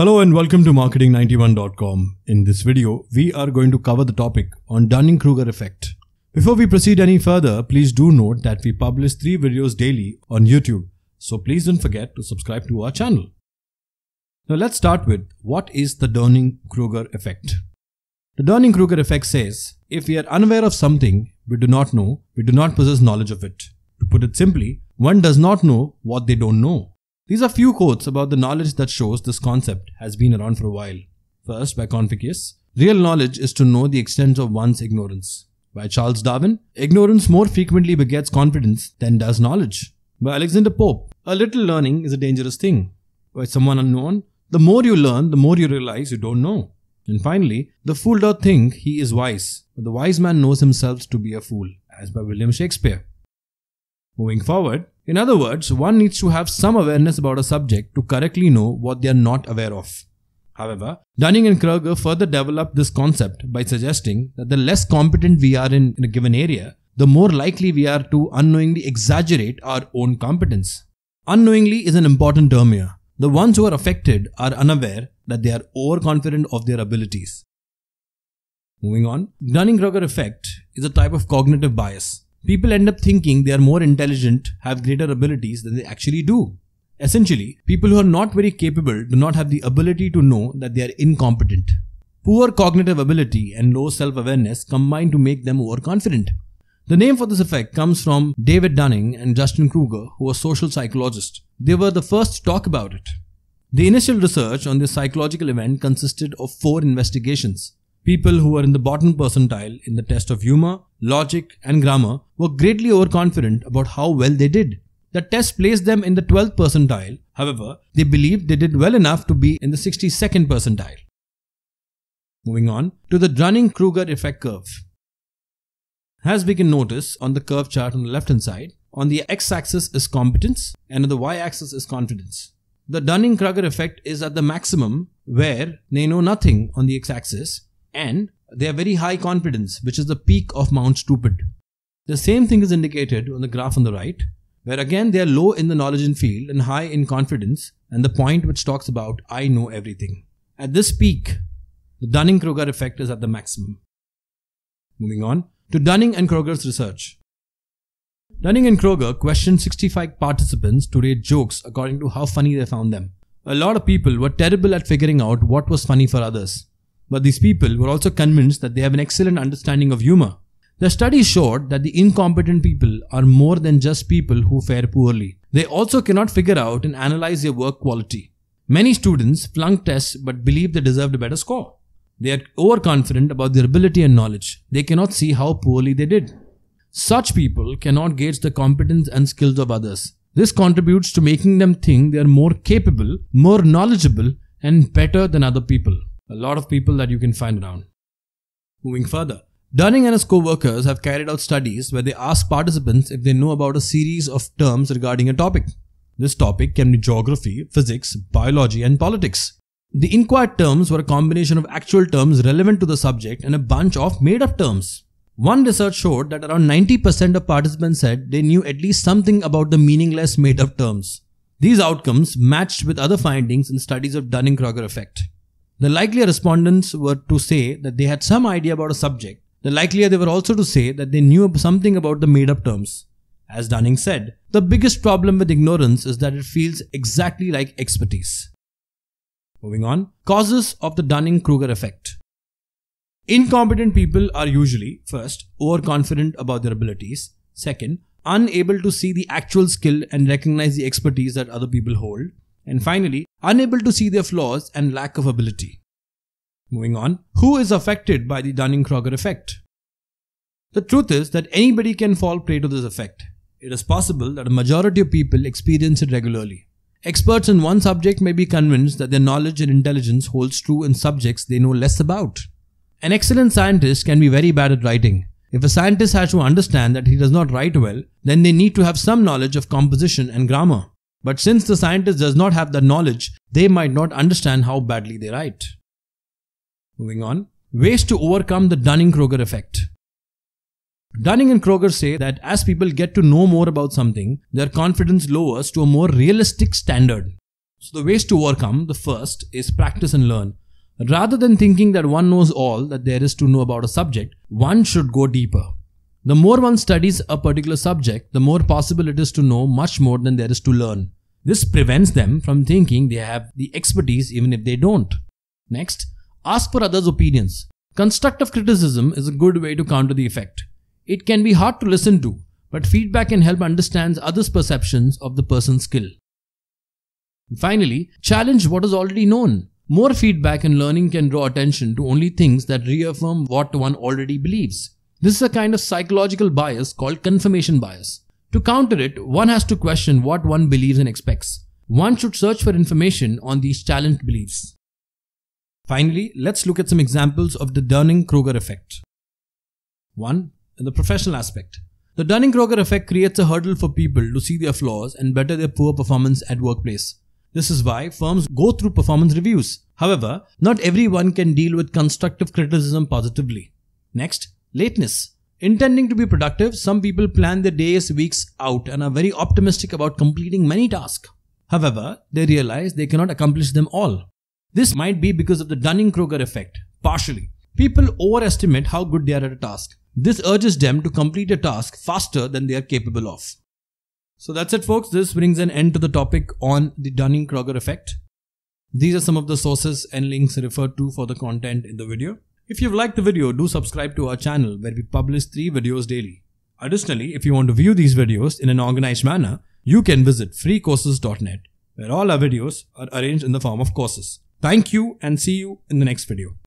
Hello and welcome to marketing91.com. In this video, we are going to cover the topic on Dunning-Kruger effect. Before we proceed any further, please do note that we publish 3 videos daily on YouTube. So please don't forget to subscribe to our channel. Now let's start with what is the Dunning-Kruger effect? The Dunning-Kruger effect says, if we are unaware of something we do not know, we do not possess knowledge of it. To put it simply, one does not know what they don't know. These are few quotes about the knowledge that shows this concept has been around for a while. First, by Confucius, real knowledge is to know the extent of one's ignorance. By Charles Darwin, ignorance more frequently begets confidence than does knowledge. By Alexander Pope, a little learning is a dangerous thing. By someone unknown, the more you learn, the more you realize you don't know. And finally, the fool doth think he is wise, but the wise man knows himself to be a fool, as by William Shakespeare. Moving forward, in other words, one needs to have some awareness about a subject to correctly know what they are not aware of. However, Dunning and Kruger further developed this concept by suggesting that the less competent we are in, in a given area, the more likely we are to unknowingly exaggerate our own competence. Unknowingly is an important term here. The ones who are affected are unaware that they are overconfident of their abilities. Moving on, Dunning Kruger effect is a type of cognitive bias people end up thinking they are more intelligent, have greater abilities than they actually do. Essentially, people who are not very capable do not have the ability to know that they are incompetent. Poor cognitive ability and low self awareness combine to make them overconfident. The name for this effect comes from David Dunning and Justin Kruger, who are social psychologists. They were the first to talk about it. The initial research on this psychological event consisted of four investigations. People who were in the bottom percentile in the test of humor, logic, and grammar were greatly overconfident about how well they did. The test placed them in the 12th percentile, however, they believed they did well enough to be in the 62nd percentile. Moving on to the Dunning Kruger effect curve. As we can notice on the curve chart on the left hand side, on the x axis is competence and on the y axis is confidence. The Dunning Kruger effect is at the maximum where they know nothing on the x axis and they have very high confidence, which is the peak of Mount Stupid. The same thing is indicated on the graph on the right, where again they are low in the knowledge in field and high in confidence, and the point which talks about I know everything. At this peak, the Dunning Kruger effect is at the maximum. Moving on to Dunning and Kruger's research. Dunning and Kruger questioned 65 participants to rate jokes according to how funny they found them. A lot of people were terrible at figuring out what was funny for others. But these people were also convinced that they have an excellent understanding of humor. The study showed that the incompetent people are more than just people who fare poorly. They also cannot figure out and analyze their work quality. Many students flunk tests but believe they deserved a better score. They are overconfident about their ability and knowledge. They cannot see how poorly they did. Such people cannot gauge the competence and skills of others. This contributes to making them think they are more capable, more knowledgeable, and better than other people a lot of people that you can find around. Moving further, Dunning and his co-workers have carried out studies where they ask participants if they know about a series of terms regarding a topic. This topic can be geography, physics, biology and politics. The inquired terms were a combination of actual terms relevant to the subject and a bunch of made-up terms. One research showed that around 90% of participants said they knew at least something about the meaningless made-up terms. These outcomes matched with other findings in studies of Dunning-Kruger effect. The likelier respondents were to say that they had some idea about a subject. The likelier they were also to say that they knew something about the made up terms. As Dunning said, the biggest problem with ignorance is that it feels exactly like expertise. Moving on, causes of the Dunning Kruger effect. Incompetent people are usually, first, overconfident about their abilities, second, unable to see the actual skill and recognize the expertise that other people hold, and finally, unable to see their flaws and lack of ability. Moving on, who is affected by the Dunning Kroger effect? The truth is that anybody can fall prey to this effect. It is possible that a majority of people experience it regularly. Experts in one subject may be convinced that their knowledge and intelligence holds true in subjects they know less about. An excellent scientist can be very bad at writing. If a scientist has to understand that he does not write well, then they need to have some knowledge of composition and grammar. But since the scientist does not have the knowledge, they might not understand how badly they write. Moving on, ways to overcome the Dunning Kroger effect. Dunning and Kroger say that as people get to know more about something, their confidence lowers to a more realistic standard. So, the ways to overcome the first is practice and learn. Rather than thinking that one knows all that there is to know about a subject, one should go deeper. The more one studies a particular subject, the more possible it is to know much more than there is to learn. This prevents them from thinking they have the expertise even if they don't. Next, ask for others' opinions. Constructive criticism is a good way to counter the effect. It can be hard to listen to, but feedback can help understand others' perceptions of the person's skill. finally, challenge what is already known. More feedback and learning can draw attention to only things that reaffirm what one already believes. This is a kind of psychological bias called confirmation bias. To counter it, one has to question what one believes and expects. One should search for information on these challenged beliefs. Finally, let's look at some examples of the Dunning-Kruger effect. 1. The professional aspect. The Dunning-Kruger effect creates a hurdle for people to see their flaws and better their poor performance at workplace. This is why firms go through performance reviews. However, not everyone can deal with constructive criticism positively. Next, Lateness. Intending to be productive, some people plan their days, weeks out and are very optimistic about completing many tasks. However, they realize they cannot accomplish them all. This might be because of the Dunning Kruger effect, partially. People overestimate how good they are at a task. This urges them to complete a task faster than they are capable of. So that's it, folks. This brings an end to the topic on the Dunning Kruger effect. These are some of the sources and links referred to for the content in the video. If you've liked the video, do subscribe to our channel where we publish 3 videos daily. Additionally, if you want to view these videos in an organized manner, you can visit freecourses.net where all our videos are arranged in the form of courses. Thank you and see you in the next video.